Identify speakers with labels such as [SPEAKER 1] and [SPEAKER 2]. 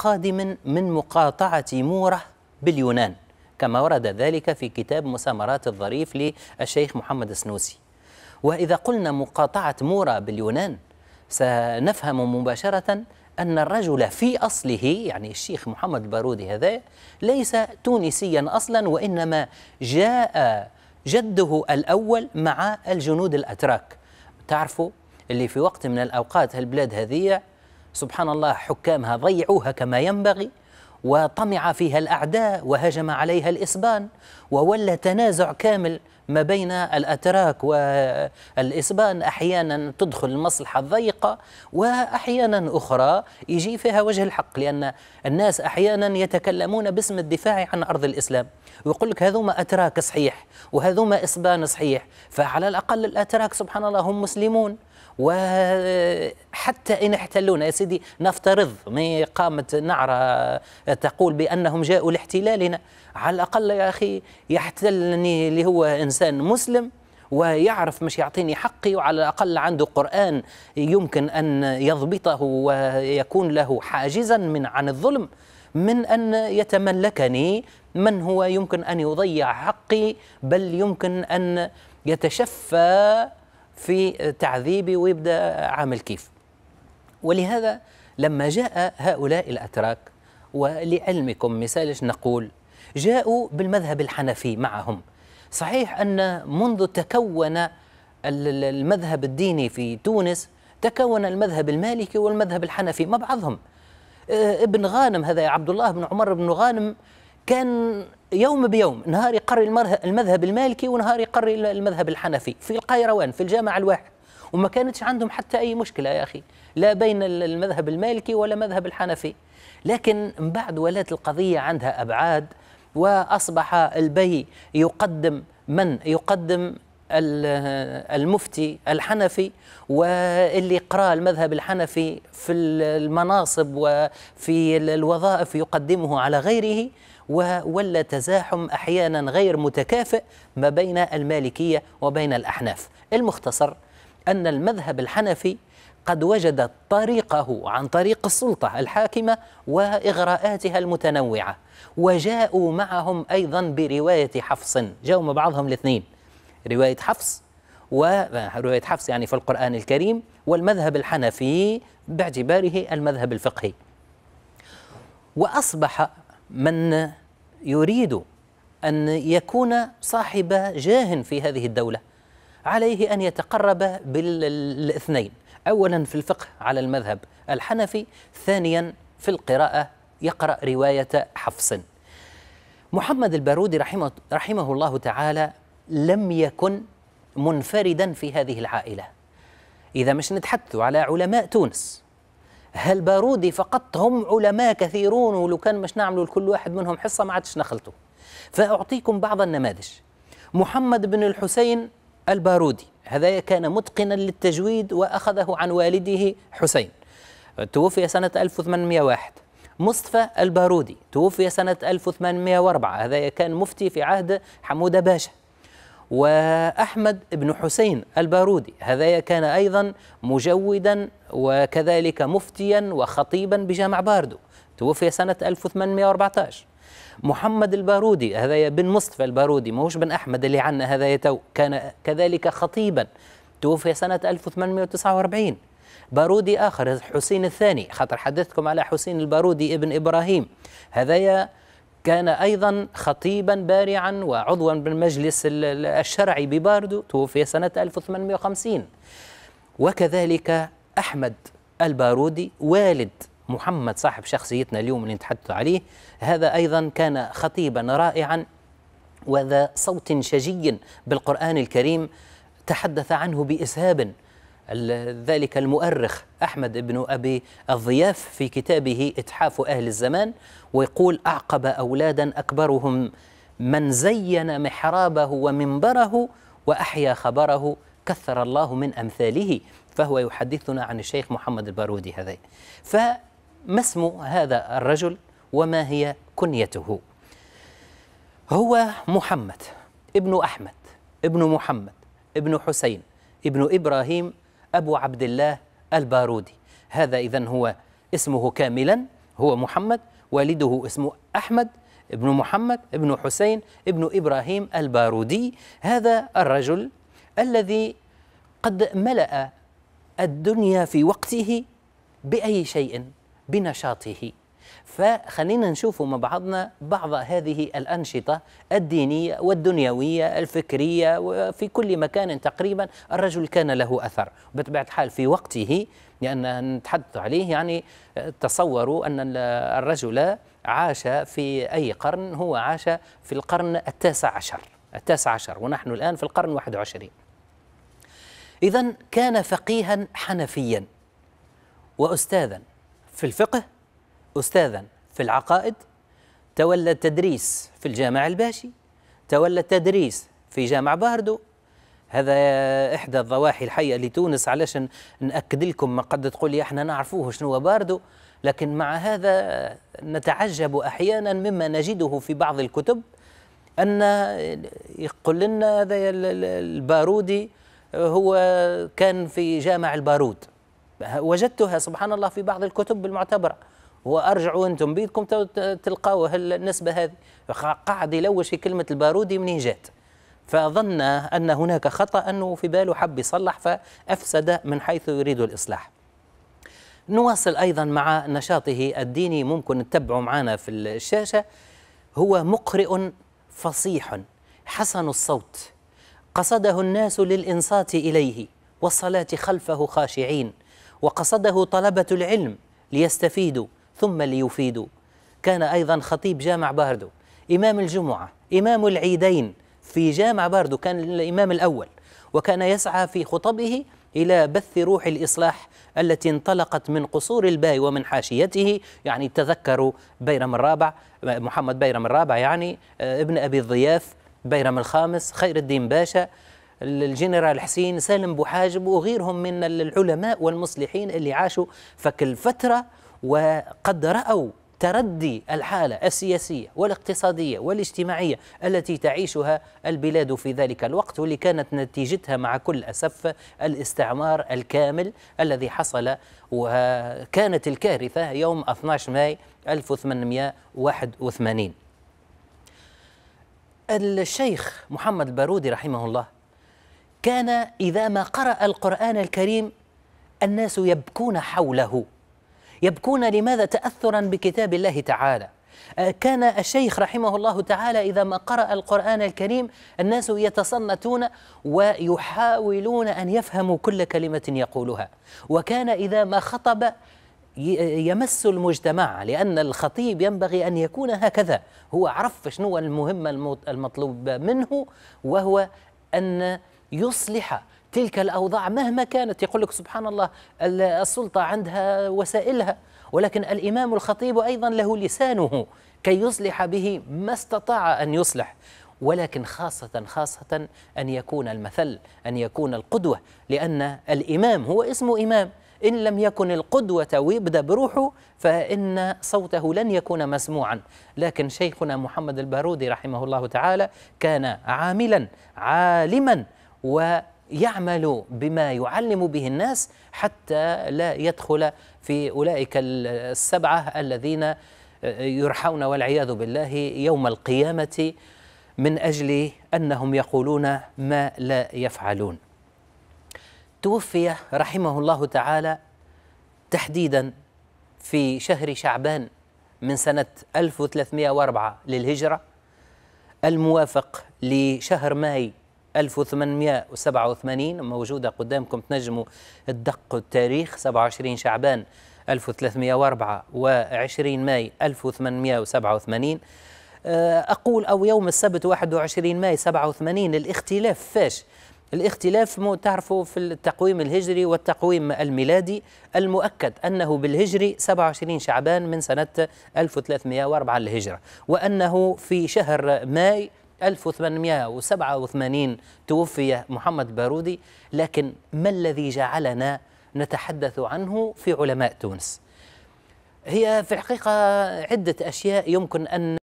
[SPEAKER 1] قادم من مقاطعة موره باليونان كما ورد ذلك في كتاب مسامرات الظريف للشيخ محمد السنوسي وإذا قلنا مقاطعة مورة باليونان سنفهم مباشرة أن الرجل في أصله يعني الشيخ محمد البارودي هذا ليس تونسيا أصلا وإنما جاء جده الأول مع الجنود الأتراك تعرفوا اللي في وقت من الأوقات هالبلاد هذه سبحان الله حكامها ضيعوها كما ينبغي وطمع فيها الأعداء وهجم عليها الإسبان وولى تنازع كامل ما بين الأتراك والإسبان أحيانا تدخل المصلحة الضيقة وأحيانا أخرى يجي فيها وجه الحق لأن الناس أحيانا يتكلمون باسم الدفاع عن أرض الإسلام ويقول لك هذوما أتراك صحيح وهذوما إسبان صحيح فعلى الأقل الأتراك سبحان الله هم مسلمون وحتى إن احتلونا يا سيدي نفترض ما قامت نعرة تقول بأنهم جاءوا لاحتلالنا على الأقل يا أخي يحتلني اللي هو إنسان مسلم ويعرف مش يعطيني حقي وعلى الأقل عنده قرآن يمكن أن يضبطه ويكون له حاجزا من عن الظلم من أن يتملكني من هو يمكن أن يضيع حقي بل يمكن أن يتشفى في تعذيبي ويبدا عامل كيف ولهذا لما جاء هؤلاء الاتراك ولعلمكم مثالش نقول جاءوا بالمذهب الحنفي معهم صحيح ان منذ تكون المذهب الديني في تونس تكون المذهب المالكي والمذهب الحنفي مع بعضهم آه، ابن غانم هذا عبد الله بن عمر بن غانم كان يوم بيوم نهار يقري المذهب المالكي ونهار يقري المذهب الحنفي في القيروان في الجامع الواحد وما كانتش عندهم حتى أي مشكلة يا أخي لا بين المذهب المالكي ولا مذهب الحنفي لكن من بعد ولات القضية عندها أبعاد وأصبح البي يقدم من يقدم المفتي الحنفي واللي قرأ المذهب الحنفي في المناصب وفي الوظائف يقدمه على غيره وولى تزاحم أحيانا غير متكافئ ما بين المالكية وبين الأحناف المختصر أن المذهب الحنفي قد وجد طريقه عن طريق السلطة الحاكمة وإغراءاتها المتنوعة وجاءوا معهم أيضا برواية حفص جاءوا مع بعضهم الاثنين رواية حفص ورواية حفص يعني في القرآن الكريم والمذهب الحنفي باعتباره المذهب الفقهي وأصبح من يريد أن يكون صاحب جاه في هذه الدولة عليه أن يتقرب بالاثنين أولا في الفقه على المذهب الحنفي ثانيا في القراءة يقرأ رواية حفص محمد البارودي رحمه, رحمه الله تعالى لم يكن منفردا في هذه العائلة إذا مش نتحدث على علماء تونس هالبارودي فقط هم علماء كثيرون ولو كان مش نعملوا لكل واحد منهم حصة ما عادش نخلطوا فأعطيكم بعض النماذج محمد بن الحسين البارودي هذا كان متقنا للتجويد وأخذه عن والده حسين توفي سنة 1801 مصطفى البارودي توفي سنة 1804 هذا كان مفتي في عهد حمودة باشا وأحمد بن حسين البارودي هذا كان أيضا مجودا وكذلك مفتيا وخطيبا بجامع باردو توفي سنة 1814 محمد البارودي هذا بن مصطفى البارودي ماهوش بن أحمد اللي عنا هذا تو كان كذلك خطيبا توفي سنة 1849 بارودي آخر حسين الثاني خاطر حدثتكم على حسين البارودي ابن إبراهيم هذايا كان أيضا خطيبا بارعا وعضوا بالمجلس الشرعي بباردو توفي سنة 1850 وكذلك أحمد البارودي والد محمد صاحب شخصيتنا اليوم اللي نتحدث عليه هذا أيضا كان خطيبا رائعا وذا صوت شجي بالقرآن الكريم تحدث عنه بإسهاب ذلك المؤرخ أحمد بن أبي الضياف في كتابه إتحاف أهل الزمان ويقول أعقب أولادا أكبرهم من زين محرابه ومنبره وأحيا خبره كثر الله من أمثاله فهو يحدثنا عن الشيخ محمد البارودي هذا فما اسم هذا الرجل وما هي كنيته هو محمد ابن أحمد ابن محمد ابن حسين ابن إبراهيم أبو عبد الله البارودي هذا إذا هو اسمه كاملا هو محمد والده اسمه أحمد ابن محمد ابن حسين ابن إبراهيم البارودي هذا الرجل الذي قد ملأ الدنيا في وقته بأي شيء بنشاطه فخلينا نشوف مع بعضنا بعض هذه الأنشطة الدينية والدنيوية الفكرية وفي كل مكان تقريبا الرجل كان له أثر بطبيعة الحال في وقته لأن نتحدث عليه يعني تصوروا أن الرجل عاش في أي قرن هو عاش في القرن التاسع عشر التاسع عشر ونحن الآن في القرن 21 إذا كان فقيها حنفيا وأستاذا في الفقه أستاذا في العقائد تولى التدريس في الجامع الباشي تولى التدريس في جامع باردو هذا إحدى الضواحي الحية لتونس علاش نأكد لكم ما قد تقول احنا نعرفوه شنو باردو لكن مع هذا نتعجب أحيانا مما نجده في بعض الكتب أن يقول لنا هذا البارودي هو كان في جامع البارود وجدتها سبحان الله في بعض الكتب المعتبرة وارجعوا انتم بيدكم تلقاو النسبه هذه قاعد يلوش في كلمه البارودي منين جات فظن ان هناك خطا انه في باله حب يصلح فافسد من حيث يريد الاصلاح نواصل ايضا مع نشاطه الديني ممكن تتبعوا معنا في الشاشه هو مقرئ فصيح حسن الصوت قصده الناس للانصات اليه والصلاه خلفه خاشعين وقصده طلبه العلم ليستفيدوا ثم ليفيدوا كان أيضا خطيب جامع باردو إمام الجمعة إمام العيدين في جامع باردو كان الإمام الأول وكان يسعى في خطبه إلى بث روح الإصلاح التي انطلقت من قصور الباي ومن حاشيته يعني تذكروا بيرم الرابع محمد بيرم الرابع يعني آه، ابن أبي الضياف بيرم الخامس خير الدين باشا الجنرال حسين سالم بوحاجب وغيرهم من العلماء والمصلحين اللي عاشوا فك الفترة وقد رأوا تردي الحالة السياسية والاقتصادية والاجتماعية التي تعيشها البلاد في ذلك الوقت واللي كانت نتيجتها مع كل أسف الاستعمار الكامل الذي حصل وكانت الكارثة يوم 12 ماي 1881 الشيخ محمد البارودي رحمه الله كان إذا ما قرأ القرآن الكريم الناس يبكون حوله يبكون لماذا تأثرا بكتاب الله تعالى أه، كان الشيخ رحمه الله تعالى إذا ما قرأ القرآن الكريم الناس يتصنتون ويحاولون أن يفهموا كل كلمة يقولها وكان إذا ما خطب يمس المجتمع لأن الخطيب ينبغي أن يكون هكذا هو عرف شنو المهمة المطلوب منه وهو أن يصلح تلك الأوضاع مهما كانت يقول لك سبحان الله السلطة عندها وسائلها ولكن الإمام الخطيب أيضا له لسانه كي يصلح به ما استطاع أن يصلح ولكن خاصة خاصة أن يكون المثل أن يكون القدوة لأن الإمام هو اسم إمام إن لم يكن القدوة ويبدأ بروحه فإن صوته لن يكون مسموعا لكن شيخنا محمد البارودي رحمه الله تعالى كان عاملا عالما و يعمل بما يعلم به الناس حتى لا يدخل في أولئك السبعة الذين يرحون والعياذ بالله يوم القيامة من أجل أنهم يقولون ما لا يفعلون توفي رحمه الله تعالى تحديدا في شهر شعبان من سنة 1304 للهجرة الموافق لشهر ماي 1887 موجودة قدامكم تنجموا تدقوا التاريخ 27 شعبان 1304 و20 ماي 1887 آه، أقول أو يوم السبت 21 ماي 87 الاختلاف فاش الاختلاف تعرفوا في التقويم الهجري والتقويم الميلادي المؤكد أنه بالهجري 27 شعبان من سنة 1304 للهجرة وأنه في شهر ماي 1887 توفي محمد بارودي لكن ما الذي جعلنا نتحدث عنه في علماء تونس هي في الحقيقة عدة أشياء يمكن أن